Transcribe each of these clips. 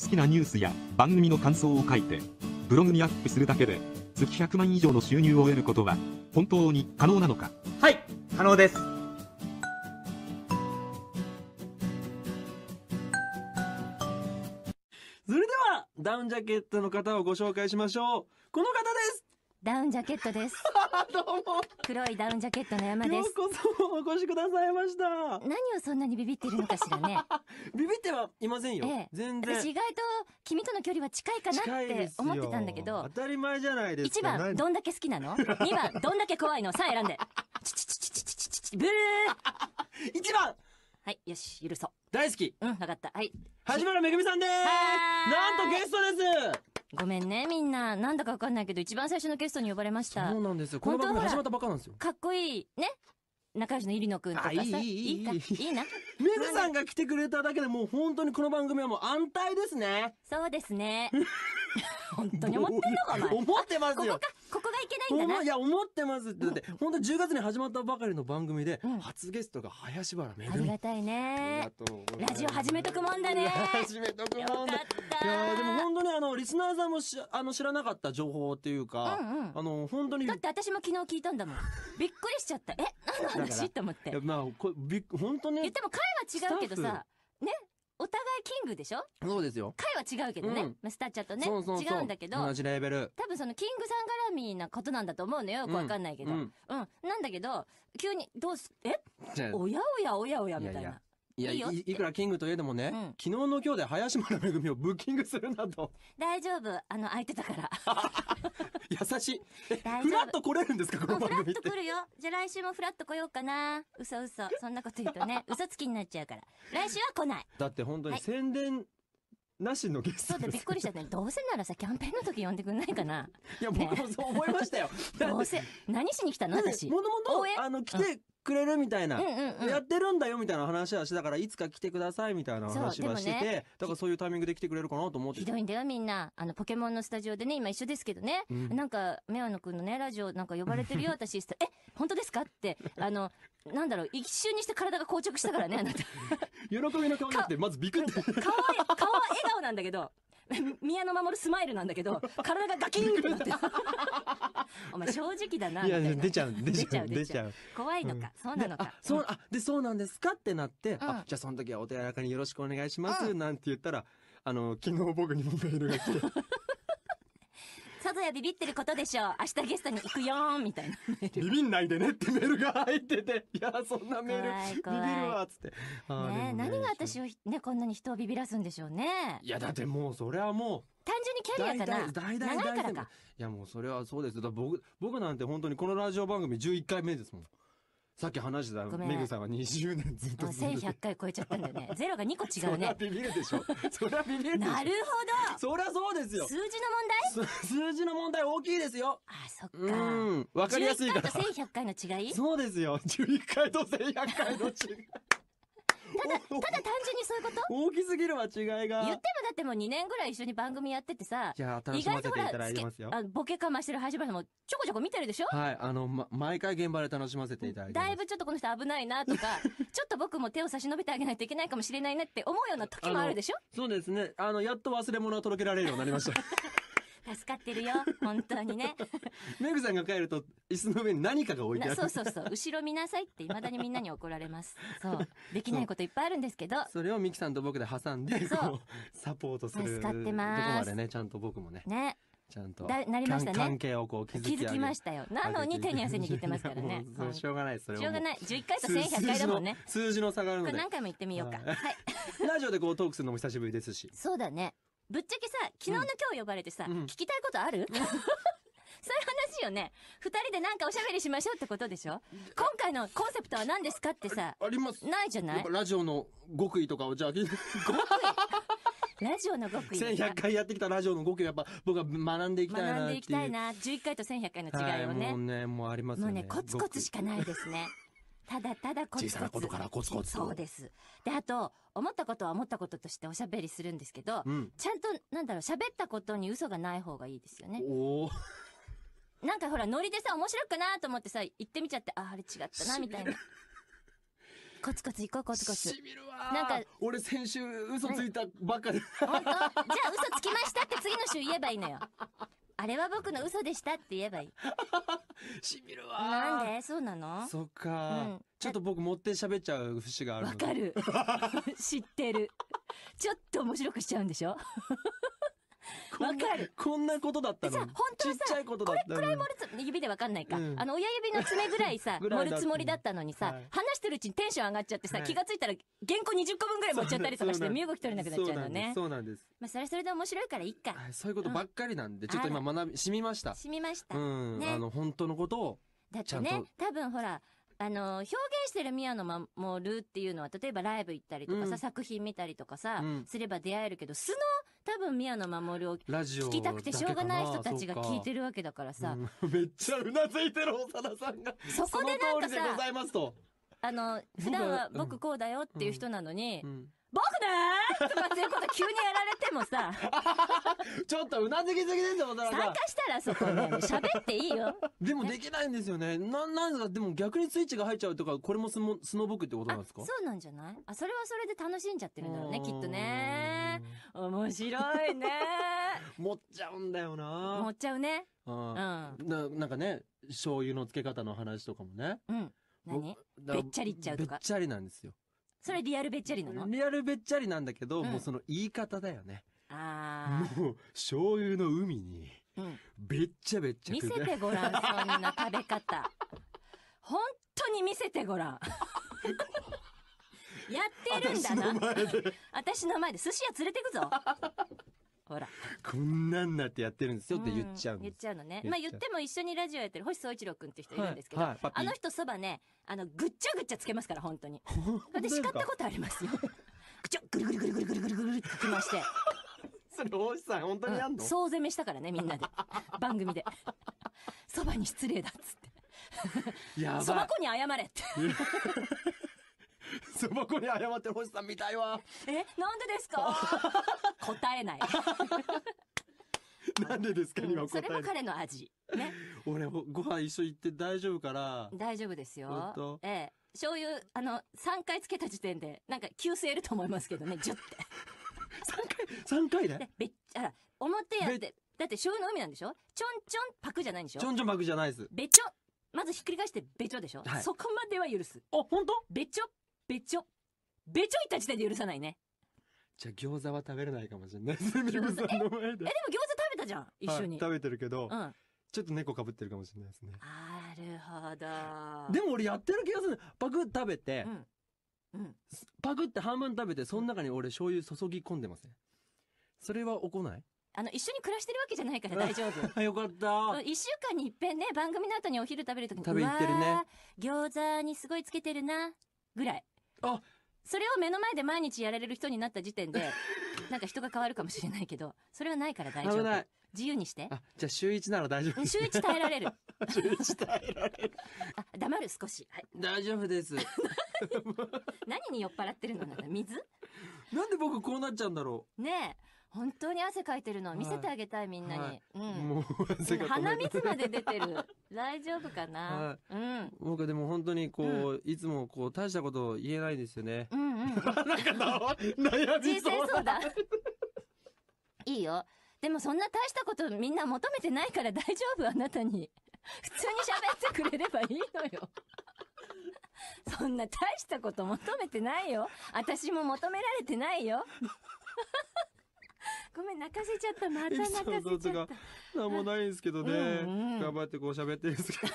好きなニュースや番組の感想を書いて、ブログにアップするだけで、月100万以上の収入を得ることは、本当に可能なのかはい、可能です。それでは、ダウンジャケットの方をご紹介しましょう。この方ですダウンジャケットです。どうも。黒いダウンジャケットの山です。ようこそお越しくださいました。何をそんなにビビってるのかしらね。ビビってはいませんよ。ええ、全然。私意外と君との距離は近いかなって思ってたんだけど。当たり前じゃないですか。1番、どんだけ好きなの ?2 番、どんだけ怖いのさ選んで。ちちちちちちちち、ブー !1 番はい、よし、許そう。大好き。うん、わかった。はい。はじまるめぐみさんですなんとゲストですごめんね、みんな。なんだかわかんないけど、一番最初のゲストに呼ばれました。そうなんですよ。この番組始まったばっかなんですよ。かっこいい。ね仲良しの入野くんとかさ。いい、いい、いいか。いいな。メグさんが来てくれただけでもう本当にこの番組はもう安泰ですね。そうですね。本当に思ってんのか、お前。思ってますよ。ここか。ここがいけないんだな。いや、思ってますだって、本当10月に始まったばかりの番組で、初ゲストが林原めぐみ。ありがたいね。ラジオ始めとくもんだね。始めとくもんだ。いやでも本当にあの、リスナーさんもしあの知らなかった情報っていうか、うんうん、あの、本当に。だって私も昨日聞いたんだもん。びっくりしちゃった。え、何の話と思って。まあ、こび本当ね言っても回は違うけどさ、ね、お互いキングでしょそうですよ。回は違うけどね。うんまあ、スターチャとねそうそうそう違うんだけど。同じレベル。多分そのキングさん絡みなことなんだと思うのよ。よくわかんないけど、うん。うん。なんだけど、急に、どうす、えおやおやおやおやみたいな。いやいやいやい、いくらキングといえどもね、うん、昨日の今日で林村めぐみをブッキングするなと。大丈夫。あの、空いてたから。優しい。フラッと来れるんですか、この番組フラッと来るよ。じゃあ来週もフラッと来ようかな。嘘嘘。そんなこと言うとね、嘘つきになっちゃうから。来週は来ない。だって本当に宣伝、はいなしのゲストそうだ、びっくりしちゃった。どうせならさ、キャンペーンの時呼んでくんないかな。いや、僕もそう思いましたよ。どうせ、何しに来たの私。もともと、あの、来てくれるみたいな、うんうんうん、やってるんだよみたいな話はしてだから、いつか来てくださいみたいな話はしてて、ね、だからそういうタイミングで来てくれるかなと思って。ひどいんだよみんな。あの、ポケモンのスタジオでね、今一緒ですけどね。うん、なんか、メアノ君のね、ラジオなんか呼ばれてるよ、私、え、本当ですかって、あの、なんだろう、一瞬にして体が硬直したからね、あなた。喜びの顔になって、まずビクって。顔は、顔は笑顔なんだけど、宮野守スマイルなんだけど、体がガキンってなって。お前正直だなみたいな。いや、出ちゃう、出ちゃう、出ちゃう。怖いのか、そうなのか。そう、あ、で、そうなんですかってなって、あ、じゃあその時はお手柔らかによろしくお願いします、なんて言ったら、あの、昨日僕にもメールが来て。さぞやビビってることでしょう。明日ゲストに行くよーん、みたいな。ビビんないでねってメールが入ってて、いや、そんなメール、ビビるわ、つって。ね何が私をね、こんなに人をビビらすんでしょうね。いや、だってもう、それはもう、単純にキャリアかな長いからかいやもうそれはそうですだ僕僕なんて本当にこのラジオ番組11回目ですもんさっき話してたメグさんは20年ずっと1100回超えちゃったんだよね。ゼロが2個違うね。ビビるでしょ。そりゃビビるでしょ。なるほど。そりゃそうですよ。数字の問題数字の問題大きいですよ。あそっか。うん。わかりやすいから。11回と1100回の違いそうですよ。11回と1100回の違い。ただ、ただ単純にそういうこと大きすぎるわ違いが。言ってだってもう2年ぐらい一緒に番組やっててさ、いや、楽しませていただいてますよ。あボケかましてる橋場さんもちょこちょこ見てるでしょはい、あの、ま、毎回現場で楽しませていただいてだいぶちょっとこの人危ないなとか、ちょっと僕も手を差し伸べてあげないといけないかもしれないなって思うような時もあるでしょそうですね。あの、やっと忘れ物を届けられるようになりました。助かってるよ。本当にね。メグさんが帰ると、椅子の上に何かが置いてある。そうそうそう。後ろ見なさいって、いまだにみんなに怒られます。そう。できないこといっぱいあるんですけど。それをミキさんと僕で挟んで、そう。サポートする。助かってます。どこまでね、ちゃんと僕もね。ね。ちゃんと。だなりましたね。関係をこう築き築きましたよ。なのに手に汗握ってますからね。そう、しょうがないそれしょうがない。11回と1100回だもんね。数字の差があるので。これ何回も言ってみようか。はい。ラジオでこうトークするのも久しぶりですし。そうだね。ぶっちゃけさ、昨日の今日呼ばれてさ、うん、聞きたいことある、そういう話よね。二人でなんかおしゃべりしましょうってことでしょ今回のコンセプトは何ですかってさ。あります。ないじゃないラジオの極意とかをじゃあ、極意 ラジオの極意。1100回やってきたラジオの極意やっぱ僕は学んでいきたいな学んでいきたいな。11回と1100回の違いをね。はい、もうね、もうありますね。もうね、コツコツしかないですね。ただただコツコツ。小さなことからコツコツそうです。で、あと、思ったことは思ったこととしておしゃべりするんですけど、うん、ちゃんと、なんだろう、喋ったことに嘘がない方がいいですよね。おなんかほら、ノリでさ、面白くなと思ってさ、行ってみちゃって、あ、あれ違ったな、みたいな。コツコツ行こう、コツコツ。しびるわなんか。俺先週嘘ついたばっかで。本当じゃあ嘘つきましたって次の週言えばいいのよ。あれは僕の嘘でしたって言えばいい。しみるわなんでそうなのそっか、うん、ちょっと僕持って喋っちゃう節があるわかる 知ってるちょっと面白くしちゃうんでしょ わかる。こんなことだったの本当はさ、ちちことこれくらい盛るつ、指でわかんないか、うん、あの、親指の爪ぐらいさ、盛るつもりだったのにさ、はい、話してるうちにテンション上がっちゃってさ、はい、気がついたら原稿20個分ぐらい持っちゃったりとかして、身動き取れなくなっちゃうのね。そうなんです。まあ、それそれで面白いからいいか、そういうことばっかりなんで、うん、ちょっと今学び、染みました。染みました。うん、ね、あの、本当のことを。だってね、多分ほら、あの、表現してる宮野守っていうのは、例えばライブ行ったりとかさ、うん、作品見たりとかさ、うん、すれば出会えるけど、素の多分宮野真守を聞きたくてしょうがない人たちが聞いてるわけだからさ。うん、めっちゃうなずいてる長田さんが。そこでなんかさ、あの、普段は僕こうだよっていう人なのに、僕ねとかっていうこと急にやられてもさ。ちょっとうなずきすぎですよ、参加したらそこね、喋っていいよ。でもできないんですよね。な、なんでか、でも逆にスイッチが入っちゃうとか、これもスノスノボクってことなんですかそうなんじゃないあ、それはそれで楽しんじゃってるんだろうね、きっとね。面白いね。持っちゃうんだよな。持っちゃうね。うん。ななんかね、醤油の漬け方の話とかもね。うん。何べっちゃりっちゃうとか。べっちゃりなんですよ。それリアルべっちゃりなのリアルべっちゃりなんだけど、うん、もうその言い方だよね。ああ。もう、醤油の海に、べっちゃべっちゃ。見せてごらん、そんな食べ方。本当に見せてごらん。やってるんだな。私の前で寿司屋連れてくぞ。ほら。こんなんなってやってるんですよって言っちゃうん言っちゃうのね。まあ言っても一緒にラジオやってる星総一郎君って人いるんですけど、はいはい、あの人そばね、あの、ぐっちゃぐっちゃつけますから、本当に。で叱ったことありますよ。ぐちゃ、ぐるぐるぐるぐるぐるぐるってかきまして。それ大石さん本当にやんの、総攻めしたからねみんなで 番組でそばに失礼だっつってそば粉に謝れってそば粉に謝ってる星さん見たいわ。え、なんでですか 答えない。なんでですか、今、うん、それも彼の味。ね。俺、ご飯一緒行って大丈夫から。大丈夫ですよ。ええ。醤油、あの、3回つけた時点で、なんか、急性いると思いますけどね、ジュって。3回、3回でべっ、あら、表やって、だって醤油の海なんでしょちょんちょんパクじゃないんでしょちょんちょんパクじゃないです。べちょ、まずひっくり返してべちょでしょ、はい、そこまでは許す。あ、本当べちょべちょ。べちょいった時点で許さないね。じゃあ餃子は食べれないかもしれないミルクさんの前で。え、でも餃子食べたじゃん、一緒に。食べてるけど、うん、ちょっと猫かぶってるかもしれないですね。なるほど。でも俺やってる気がする。パク食べて、うんうん、パクって半分食べて、その中に俺醤油注ぎ込んでません。それは怒ないあの、一緒に暮らしてるわけじゃないから 大丈夫。よかった。一週間に一遍ね、番組の後にお昼食べるときに。食べ行ってるね。餃子にすごいつけてるな、ぐらい。あそれを目の前で毎日やられる人になった時点で、なんか人が変わるかもしれないけど、それはないから大丈夫。危ない自由にして。あ、じゃあ週一なら大丈夫。週一耐えられる。週一耐えられる。あ、黙る少し。はい、大丈夫です。何に酔っ払ってるのなんだ水なんで僕こうなっちゃうんだろう。ねえ。本当に汗かいてるの見せてあげたい、みんなに、はいうん、もう汗鼻水まで出てる大丈夫かな、はい、うん、僕でも本当にこう、うん、いつもこう大したこと言えないですよね、うんうん、なんか悩みそうそうだいいよでもそんな大したことみんな求めてないから大丈夫あなたに普通に喋ってくれればいいのよそんな大したこと求めてないよ私も求められてないよごめん、泣かせちゃった。また泣かせちゃった。エとか、なもないんですけどね。うんうん、頑張ってこう喋ってるんですけど。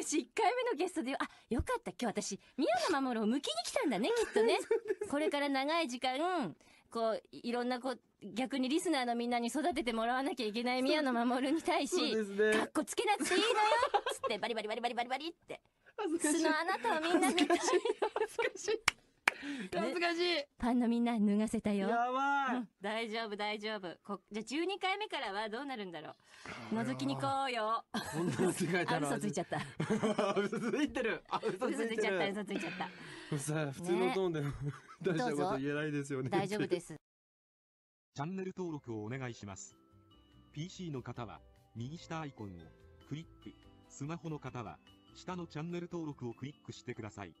私、1回目のゲストで、あ、よかった。今日私、宮野守を向きに来たんだね、きっとね。これから長い時間、こう、いろんなこ、う逆にリスナーのみんなに育ててもらわなきゃいけない宮野守に対し、ね、かっこつけなくていいのよつって、バリバリバリバリバリバリって。素のあなたをみんなで。恥ずかしい。恥ずかしい、ね、ファンのみんな脱がせたよ。やばい、うん、大丈夫、大丈夫。こ、じゃあ12回目からはどうなるんだろう。覗きに行こうよ。こんなのつかいたら。嘘ついちゃった。嘘ついてる。嘘ついちゃった、嘘ついちゃった。嘘普通のトーンで、ね、大したこと言えないですよね。大丈夫です。チャンネル登録をお願いします。PC の方は、右下アイコンをクリック。スマホの方は、下のチャンネル登録をクリックしてください。